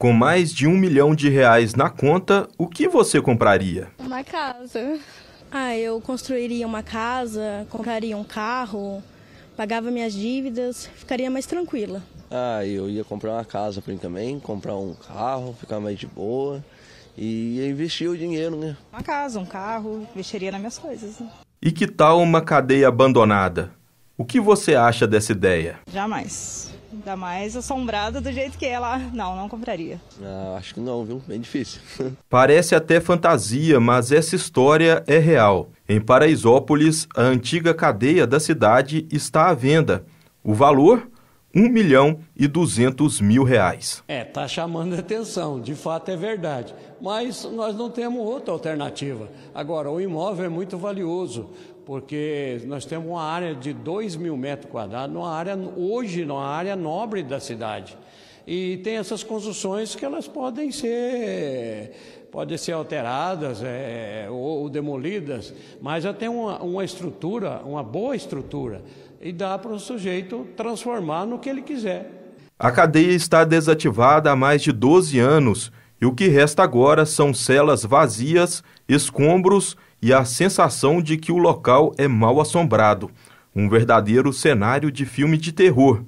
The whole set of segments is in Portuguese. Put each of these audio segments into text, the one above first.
Com mais de um milhão de reais na conta, o que você compraria? Uma casa. Ah, eu construiria uma casa, compraria um carro, pagava minhas dívidas, ficaria mais tranquila. Ah, eu ia comprar uma casa para mim também, comprar um carro, ficar mais de boa e investir o dinheiro, né? Uma casa, um carro, investiria nas minhas coisas. Né? E que tal uma cadeia abandonada? O que você acha dessa ideia? Jamais. Ainda mais assombrada do jeito que ela. É não, não compraria. Ah, acho que não, viu? Bem é difícil. Parece até fantasia, mas essa história é real. Em Paraisópolis, a antiga cadeia da cidade está à venda. O valor? 1 milhão e 200 mil reais. É, tá chamando atenção, de fato é verdade. Mas nós não temos outra alternativa. Agora, o imóvel é muito valioso porque nós temos uma área de 2 mil metros quadrados, uma área, hoje, uma área nobre da cidade. E tem essas construções que elas podem ser podem ser alteradas é, ou, ou, demolidas, mas já tem uma, uma, estrutura, uma boa estrutura, e dá para o sujeito transformar no que ele quiser. A cadeia está desativada há mais de 12 anos e o que resta agora são celas vazias, escombros e a sensação de que o local é mal assombrado. Um verdadeiro cenário de filme de terror.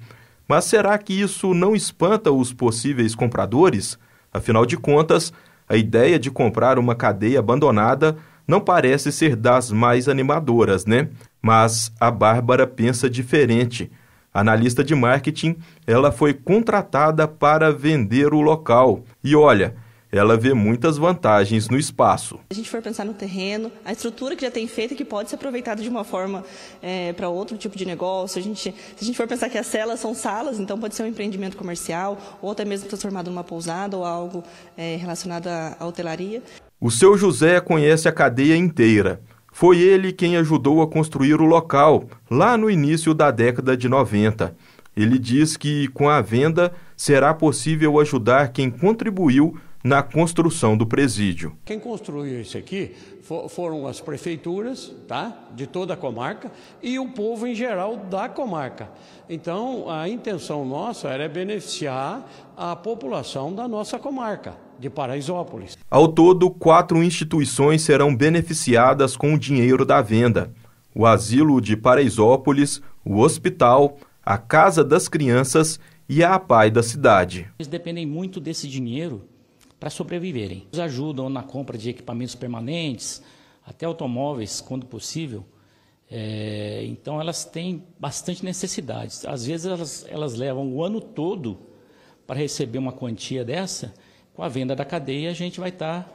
Mas será que isso não espanta os possíveis compradores? Afinal de contas, a ideia de comprar uma cadeia abandonada não parece ser das mais animadoras, né? Mas a Bárbara pensa diferente. Analista de marketing, ela foi contratada para vender o local. E olha, ela vê muitas vantagens no espaço. Se A gente for pensar no terreno, a estrutura que já tem feita que pode ser aproveitada de uma forma é, para outro tipo de negócio. A gente, se a gente for pensar que as celas são salas, então pode ser um empreendimento comercial ou até mesmo transformado numa pousada ou algo é, relacionado à, à hotelaria. O seu José conhece a cadeia inteira. Foi ele quem ajudou a construir o local, lá no início da década de 90. Ele diz que, com a venda, será possível ajudar quem contribuiu na construção do presídio. Quem construiu isso aqui foram as prefeituras tá, de toda a comarca e o povo em geral da comarca. Então, a intenção nossa era beneficiar a população da nossa comarca de Paraisópolis. Ao todo, quatro instituições serão beneficiadas com o dinheiro da venda: o Asilo de Paraisópolis, o Hospital, a Casa das Crianças e a APAI da cidade. Eles dependem muito desse dinheiro para sobreviverem. Nos ajudam na compra de equipamentos permanentes, até automóveis, quando possível. É, então elas têm bastante necessidades. Às vezes elas, elas levam o ano todo para receber uma quantia dessa. Com a venda da cadeia, a gente vai estar tá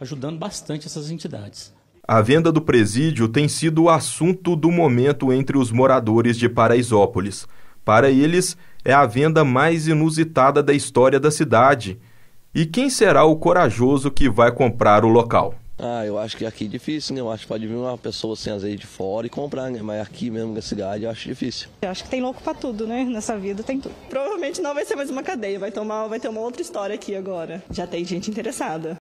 ajudando bastante essas entidades. A venda do presídio tem sido o assunto do momento entre os moradores de Paraisópolis. Para eles, é a venda mais inusitada da história da cidade e quem será o corajoso que vai comprar o local? Ah, eu acho que aqui é difícil, né? Eu acho que pode vir uma pessoa sem assim, azeite de fora e comprar, né? Mas aqui mesmo, na cidade, eu acho difícil. Eu acho que tem louco pra tudo, né? Nessa vida tem tudo. Provavelmente não vai ser mais uma cadeia, vai, tomar, vai ter uma outra história aqui agora. Já tem gente interessada.